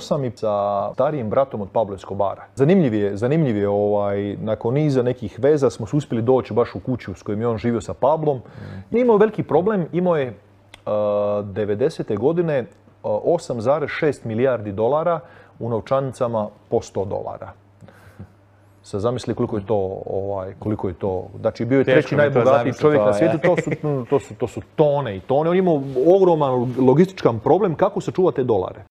sam i sa starijim bratom od Pablo Escobara. Zanimljiv je, zanimljiv je ovaj, nakon niza nekih veza smo se uspjeli doći baš u kuću s kojim je on živio sa Pablom. Mm. Imao veliki problem, imao je uh, e, 90. godine uh, e, 8,6 milijardi dolara u novčanicama po 100 dolara. Se zamisli koliko je to, ovaj, koliko je to, znači bio je treći najbogatiji čovjek to, na ovaj, svijetu, to su, to, su, to tone i tone. On imao ogroman logističkan problem kako sačuvati te dolare.